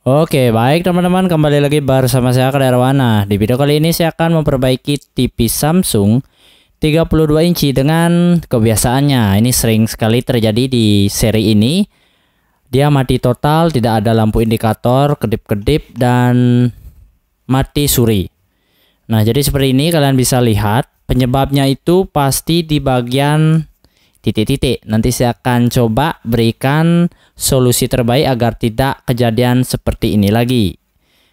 Oke, baik teman-teman, kembali lagi bersama saya Kedarwana. Di video kali ini saya akan memperbaiki TV Samsung 32 inci dengan kebiasaannya. Ini sering sekali terjadi di seri ini. Dia mati total, tidak ada lampu indikator, kedip-kedip dan mati suri. Nah, jadi seperti ini kalian bisa lihat penyebabnya itu pasti di bagian titik-titik. Nanti saya akan coba berikan solusi terbaik agar tidak kejadian seperti ini lagi.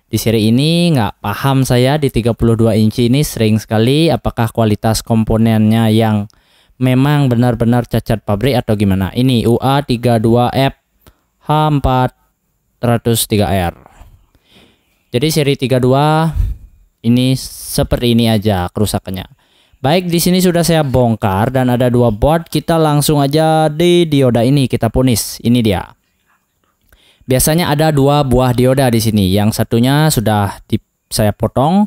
Di seri ini nggak paham saya di 32 inci ini sering sekali apakah kualitas komponennya yang memang benar-benar cacat pabrik atau gimana. Ini UA32F H403R. Jadi seri 32 ini seperti ini aja kerusakannya. Baik, di sini sudah saya bongkar dan ada dua board. Kita langsung aja di dioda ini kita punis. Ini dia. Biasanya ada dua buah dioda di sini. Yang satunya sudah di, saya potong,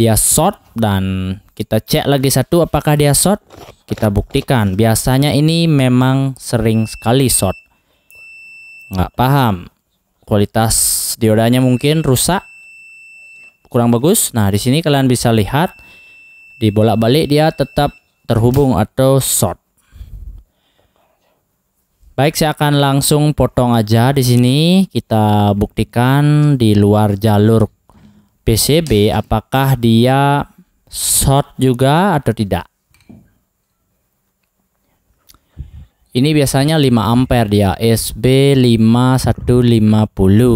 dia short dan kita cek lagi satu apakah dia short. Kita buktikan. Biasanya ini memang sering sekali short. Nggak paham. Kualitas diodanya mungkin rusak, kurang bagus. Nah, di sini kalian bisa lihat dibolak-balik dia tetap terhubung atau short. Baik, saya akan langsung potong aja di sini. Kita buktikan di luar jalur PCB apakah dia short juga atau tidak. Ini biasanya 5 ampere dia, SB5150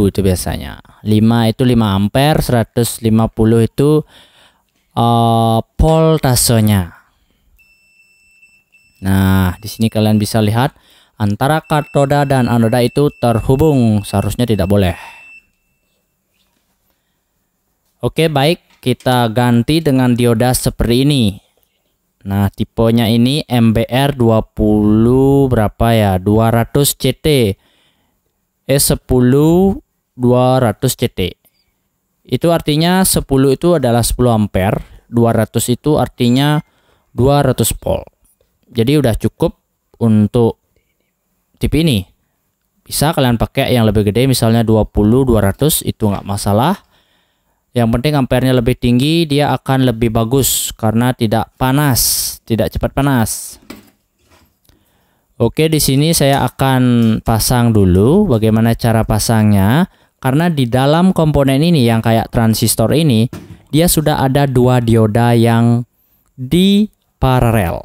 itu biasanya. 5 itu 5 ampere, 150 itu Eh, Pol voltasenya. Nah, di sini kalian bisa lihat antara katoda dan anoda itu terhubung, seharusnya tidak boleh. Oke, baik, kita ganti dengan dioda seperti ini. Nah, tipenya ini MBR 20 berapa ya? 200 CT. E10 200 CT. Itu artinya 10 itu adalah 10 ampere, 200 itu artinya 200 volt. Jadi udah cukup untuk tip ini. Bisa kalian pakai yang lebih gede misalnya 20 200 itu nggak masalah. Yang penting ampernya lebih tinggi dia akan lebih bagus karena tidak panas, tidak cepat panas. Oke, di sini saya akan pasang dulu bagaimana cara pasangnya. Karena di dalam komponen ini yang kayak transistor ini, dia sudah ada dua dioda yang di paralel.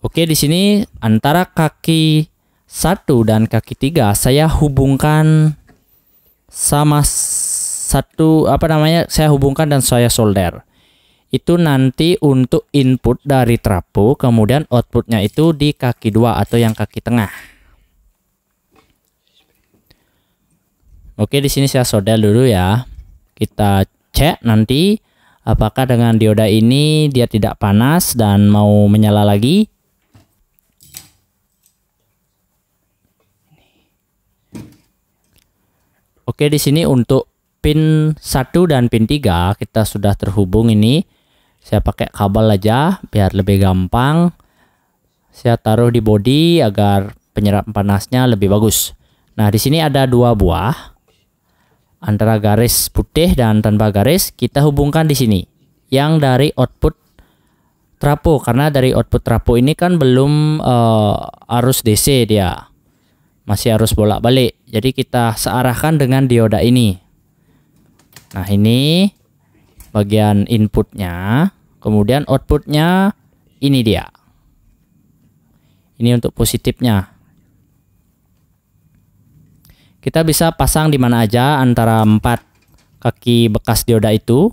Oke, di sini antara kaki satu dan kaki tiga saya hubungkan sama satu apa namanya saya hubungkan dan saya solder itu nanti untuk input dari trapo, kemudian outputnya itu di kaki dua atau yang kaki tengah Oke, di sini saya solder dulu ya. Kita cek nanti apakah dengan dioda ini dia tidak panas dan mau menyala lagi. Oke, di sini untuk pin 1 dan pin 3 kita sudah terhubung ini. Saya pakai kabel aja biar lebih gampang. Saya taruh di body agar penyerap panasnya lebih bagus. Nah, di sini ada dua buah antara garis putih dan tanpa garis kita hubungkan di sini yang dari output trapo karena dari output trapo ini kan belum uh, arus DC dia masih arus bolak-balik jadi kita searahkan dengan dioda ini nah ini bagian inputnya kemudian outputnya ini dia ini untuk positifnya kita bisa pasang di mana aja antara empat kaki bekas dioda itu.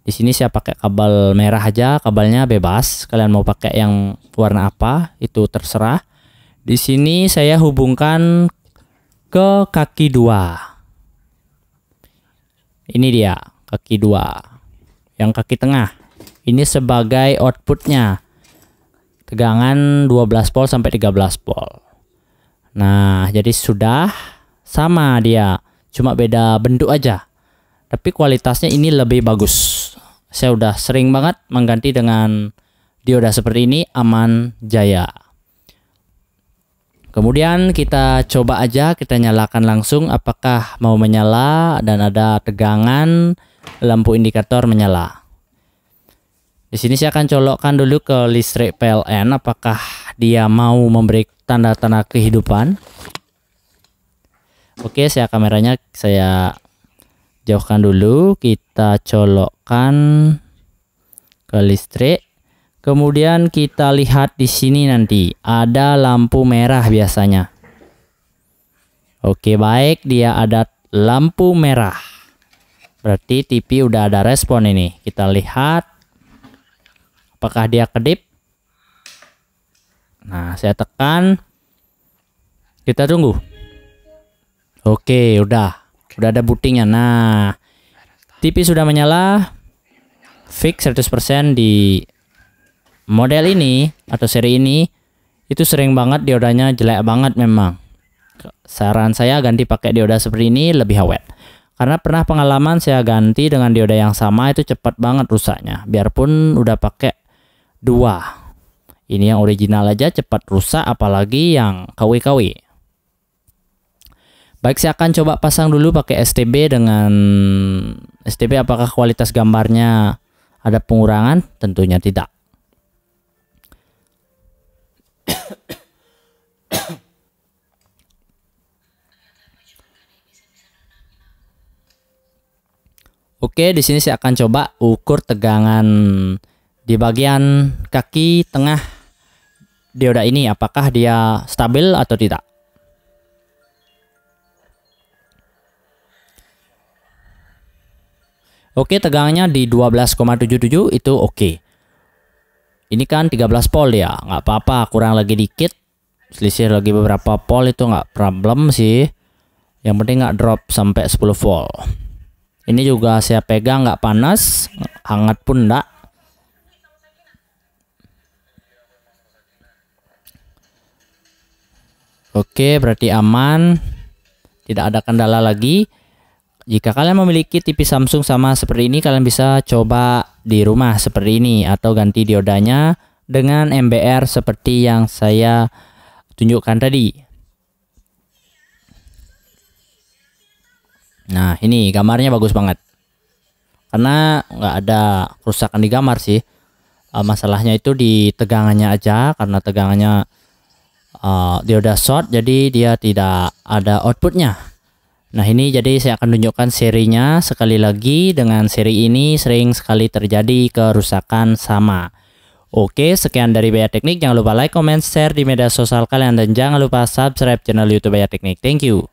Di sini saya pakai kabel merah aja, kabelnya bebas. Kalian mau pakai yang warna apa itu terserah. Di sini saya hubungkan ke kaki dua. Ini dia kaki dua, yang kaki tengah. Ini sebagai outputnya tegangan 12 volt sampai 13 volt. Nah, jadi sudah sama dia cuma beda bentuk aja tapi kualitasnya ini lebih bagus saya udah sering banget mengganti dengan dioda seperti ini aman jaya kemudian kita coba aja kita nyalakan langsung apakah mau menyala dan ada tegangan lampu indikator menyala di sini saya akan colokkan dulu ke listrik PLN apakah dia mau memberi tanda-tanda kehidupan Oke, saya kameranya saya jauhkan dulu, kita colokkan ke listrik. Kemudian kita lihat di sini nanti ada lampu merah biasanya. Oke, baik, dia ada lampu merah. Berarti TV udah ada respon ini. Kita lihat apakah dia kedip. Nah, saya tekan. Kita tunggu. Oke, udah. Udah ada bootingnya. Nah, TV sudah menyala. Fix 100% di model ini atau seri ini itu sering banget diodanya jelek banget memang. Saran saya ganti pakai dioda seperti ini lebih awet. Karena pernah pengalaman saya ganti dengan dioda yang sama itu cepat banget rusaknya. Biarpun udah pakai dua. Ini yang original aja cepat rusak apalagi yang KW-KW. Baik, saya akan coba pasang dulu pakai STB dengan STB apakah kualitas gambarnya ada pengurangan? Tentunya tidak. Oke, di sini saya akan coba ukur tegangan di bagian kaki tengah dioda ini apakah dia stabil atau tidak. Oke, tegangannya di 12,77 itu oke. Ini kan 13 pol ya, nggak apa-apa, kurang lagi dikit. Selisih lagi beberapa pol itu nggak problem sih. Yang penting nggak drop sampai 10 volt. Ini juga saya pegang nggak panas, hangat pun nggak. Oke, berarti aman. Tidak ada kendala lagi. Jika kalian memiliki TV Samsung sama seperti ini, kalian bisa coba di rumah seperti ini atau ganti diodanya dengan MBR seperti yang saya tunjukkan tadi. Nah, ini gambarnya bagus banget. Karena nggak ada kerusakan di gambar sih. Ah, masalahnya itu di tegangannya aja karena tegangannya uh, dioda short jadi dia tidak ada outputnya Nah ini jadi saya akan tunjukkan serinya sekali lagi dengan seri ini sering sekali terjadi kerusakan sama. Oke sekian dari Bayar Teknik jangan lupa like, comment, share di media sosial kalian dan jangan lupa subscribe channel YouTube Bayar Teknik. Thank you.